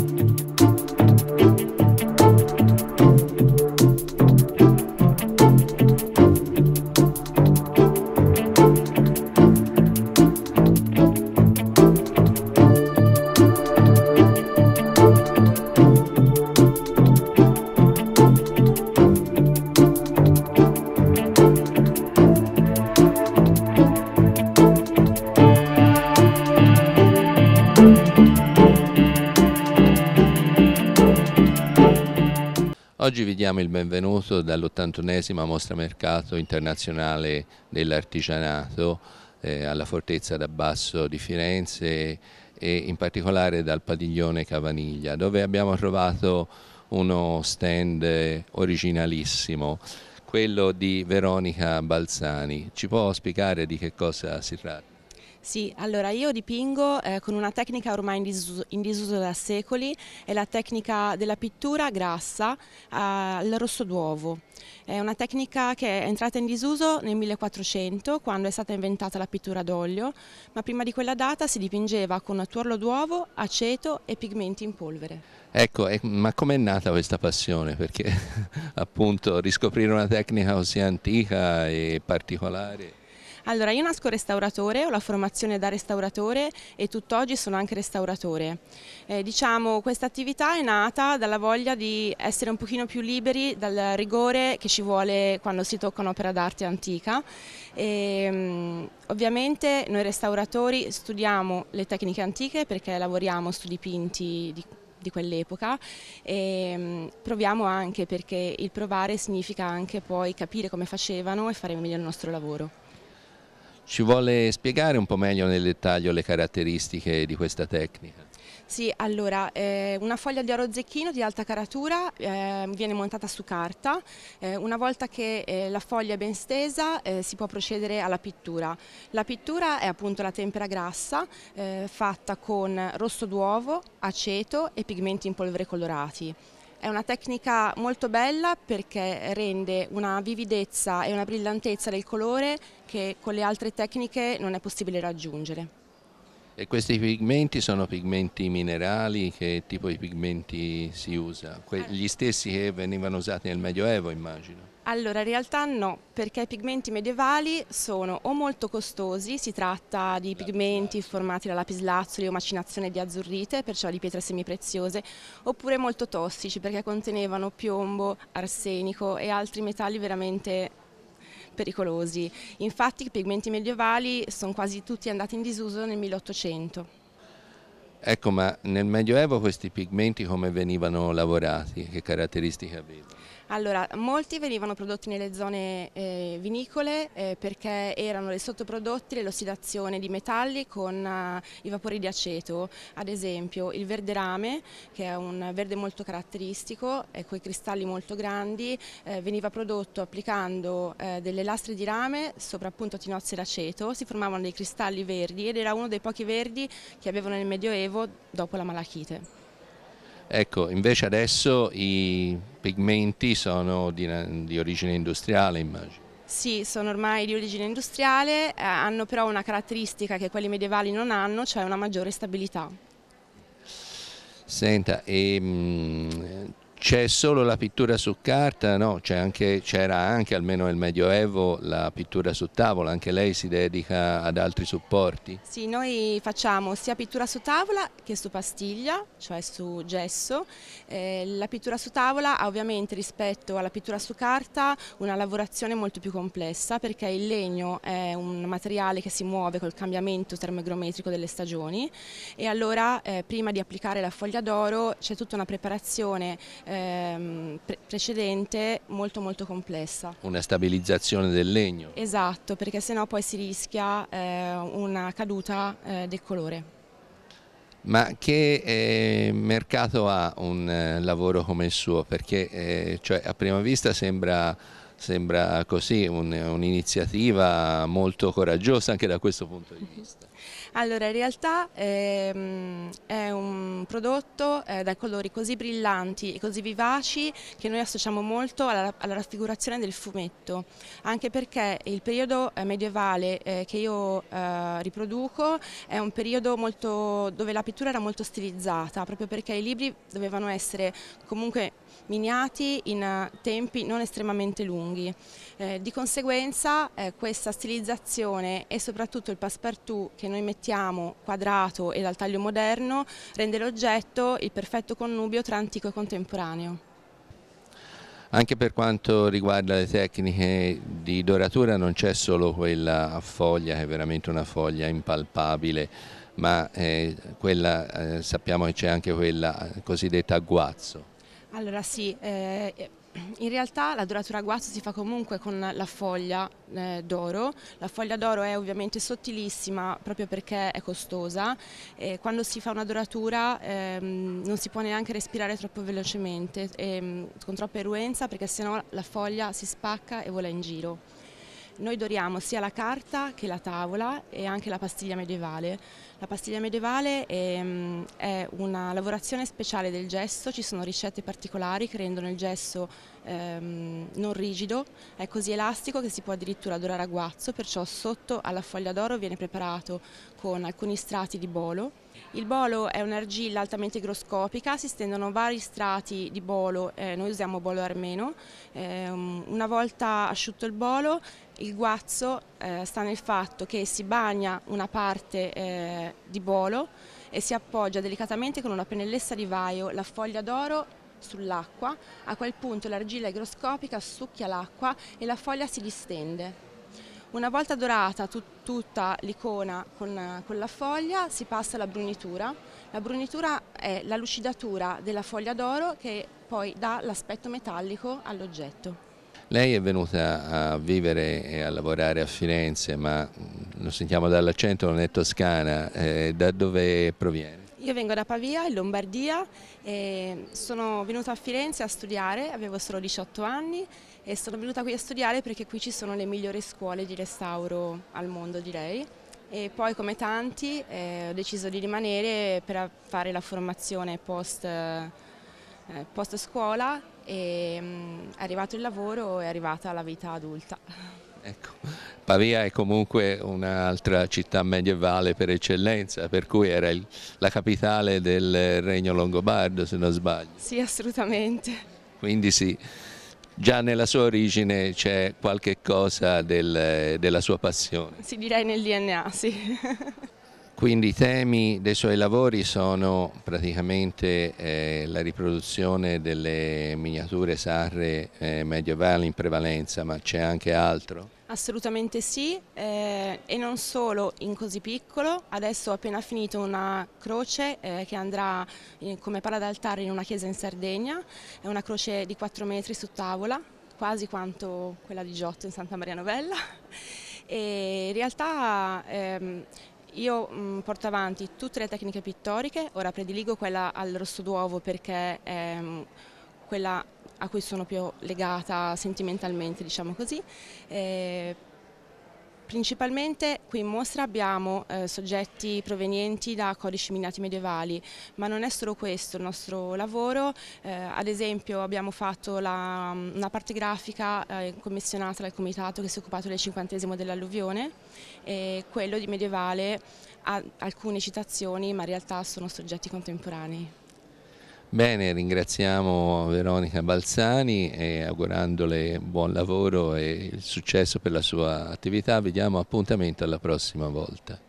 Thank you. Oggi vi diamo il benvenuto dall'81esima Mostra Mercato Internazionale dell'Artigianato eh, alla Fortezza d'Abbasso di Firenze e in particolare dal padiglione Cavaniglia dove abbiamo trovato uno stand originalissimo, quello di Veronica Balzani. Ci può spiegare di che cosa si tratta? Sì, allora io dipingo eh, con una tecnica ormai in disuso, in disuso, da secoli, è la tecnica della pittura grassa eh, al rosso d'uovo. È una tecnica che è entrata in disuso nel 1400 quando è stata inventata la pittura d'olio, ma prima di quella data si dipingeva con tuorlo d'uovo, aceto e pigmenti in polvere. Ecco, ma com'è nata questa passione? Perché appunto riscoprire una tecnica così antica e particolare... Allora, io nasco restauratore, ho la formazione da restauratore e tutt'oggi sono anche restauratore. Eh, diciamo, questa attività è nata dalla voglia di essere un pochino più liberi dal rigore che ci vuole quando si tocca un'opera d'arte antica. E, ehm, ovviamente noi restauratori studiamo le tecniche antiche perché lavoriamo su dipinti di di quell'epoca e ehm, proviamo anche perché il provare significa anche poi capire come facevano e fare meglio il nostro lavoro. Ci vuole spiegare un po' meglio nel dettaglio le caratteristiche di questa tecnica? Sì, allora, eh, una foglia di oro zecchino di alta caratura eh, viene montata su carta, eh, una volta che eh, la foglia è ben stesa eh, si può procedere alla pittura. La pittura è appunto la tempera grassa eh, fatta con rosso d'uovo, aceto e pigmenti in polvere colorati. È una tecnica molto bella perché rende una vividezza e una brillantezza del colore che con le altre tecniche non è possibile raggiungere. E questi pigmenti sono pigmenti minerali, che tipo di pigmenti si usa? Que gli stessi che venivano usati nel Medioevo immagino. Allora, in realtà no, perché i pigmenti medievali sono o molto costosi, si tratta di pigmenti formati da lapislazzoli o macinazione di azzurrite, perciò di pietre semipreziose, oppure molto tossici perché contenevano piombo, arsenico e altri metalli veramente pericolosi. Infatti i pigmenti medievali sono quasi tutti andati in disuso nel 1800. Ecco, ma nel Medioevo questi pigmenti come venivano lavorati? Che caratteristiche avevano? Allora, molti venivano prodotti nelle zone eh, vinicole eh, perché erano dei sottoprodotti dell'ossidazione di metalli con eh, i vapori di aceto, ad esempio il verde rame, che è un verde molto caratteristico, con i cristalli molto grandi, eh, veniva prodotto applicando eh, delle lastre di rame sopra appunto tinozze d'aceto, si formavano dei cristalli verdi ed era uno dei pochi verdi che avevano nel Medioevo dopo la malachite. Ecco, invece adesso i pigmenti sono di, di origine industriale, immagino. Sì, sono ormai di origine industriale, eh, hanno però una caratteristica che quelli medievali non hanno, cioè una maggiore stabilità. Senta, e, ehm, mh, c'è solo la pittura su carta? No, c'era anche, anche, almeno nel Medioevo, la pittura su tavola, anche lei si dedica ad altri supporti? Sì, noi facciamo sia pittura su tavola che su pastiglia, cioè su gesso. Eh, la pittura su tavola ha ovviamente rispetto alla pittura su carta una lavorazione molto più complessa perché il legno è un materiale che si muove col cambiamento termogrometrico delle stagioni e allora eh, prima di applicare la foglia d'oro c'è tutta una preparazione ehm, pre precedente molto molto complessa. Una stabilizzazione del legno. Esatto, perché sennò poi si rischia eh, una caduta eh, del colore. Ma che eh, mercato ha un eh, lavoro come il suo? Perché eh, cioè, a prima vista sembra sembra così un'iniziativa un molto coraggiosa anche da questo punto di vista. Allora, in realtà ehm, è un prodotto eh, dai colori così brillanti e così vivaci che noi associamo molto alla, alla raffigurazione del fumetto, anche perché il periodo eh, medievale eh, che io eh, riproduco è un periodo molto, dove la pittura era molto stilizzata, proprio perché i libri dovevano essere comunque miniati in eh, tempi non estremamente lunghi. Eh, di conseguenza eh, questa stilizzazione e soprattutto il passepartout che noi mettiamo quadrato e dal taglio moderno rende l'oggetto il perfetto connubio tra antico e contemporaneo. Anche per quanto riguarda le tecniche di doratura non c'è solo quella a foglia che è veramente una foglia impalpabile, ma eh, quella, eh, sappiamo che c'è anche quella eh, cosiddetta a guazzo. Allora sì, eh, eh, in realtà la doratura a guasto si fa comunque con la foglia eh, d'oro. La foglia d'oro è ovviamente sottilissima proprio perché è costosa e eh, quando si fa una doratura ehm, non si può neanche respirare troppo velocemente, ehm, con troppa eruenza perché sennò la foglia si spacca e vola in giro. Noi doriamo sia la carta che la tavola e anche la pastiglia medievale. La pastiglia medievale è, ehm, è una lavorazione speciale del gesso, ci sono ricette particolari che rendono il gesso ehm, non rigido, è così elastico che si può addirittura dorare a guazzo, perciò sotto alla foglia d'oro viene preparato con alcuni strati di bolo. Il bolo è un'argilla altamente igroscopica, si stendono vari strati di bolo, eh, noi usiamo bolo armeno, eh, una volta asciutto il bolo il guazzo eh, sta nel fatto che si bagna una parte eh, di bolo e si appoggia delicatamente con una pennellessa di vaio la foglia d'oro sull'acqua, a quel punto l'argilla igroscopica succhia l'acqua e la foglia si distende. Una volta dorata tut tutta l'icona con, con, la foglia si passa alla brunitura. La brunitura è la lucidatura della foglia d'oro che poi dà l'aspetto metallico all'oggetto. Lei è venuta a vivere e a lavorare a Firenze, ma lo sentiamo dall'accento, non è toscana, eh, da dove proviene? Io vengo da Pavia, in Lombardia, sono venuta a Firenze a studiare, avevo solo 18 anni e sono venuta qui a studiare perché qui ci sono le migliori scuole di restauro al mondo direi e poi come tanti eh, ho deciso di rimanere per fare la formazione post, eh, post scuola e mh, mm, è arrivato il lavoro e è arrivata la vita adulta. Ecco. Pavia è comunque un'altra città medievale per eccellenza, per cui era il, la capitale del Regno Longobardo, se non sbaglio. Sì, assolutamente. Quindi sì, già nella sua origine c'è qualche cosa del, della sua passione. Sì, direi nel DNA, sì. Quindi i temi dei suoi lavori sono praticamente eh, la riproduzione delle miniature sarre eh, medievali in prevalenza, ma c'è anche altro? Assolutamente sì, eh, e non solo in così piccolo, adesso ho appena finito una croce eh, che andrà in, eh, come pala d'altare in una chiesa in Sardegna, è una croce di 4 metri su tavola, quasi quanto quella di Giotto in Santa Maria Novella, e in realtà ehm, io mh, mm, porto avanti tutte le tecniche pittoriche, ora prediligo quella al rosso d'uovo perché è mh, mm, quella a cui sono più legata sentimentalmente, diciamo così, eh, Principalmente qui in mostra abbiamo eh, soggetti provenienti da codici minati medievali, ma non è solo questo il nostro lavoro, eh, ad esempio abbiamo fatto la, mm, una parte grafica eh, commissionata dal comitato che si è occupato del cinquantesimo dell'alluvione e quello di medievale ha alcune citazioni ma in realtà sono soggetti contemporanei. Bene, ringraziamo Veronica Balzani e augurandole buon lavoro e successo per la sua attività. Vediamo appuntamento alla prossima volta.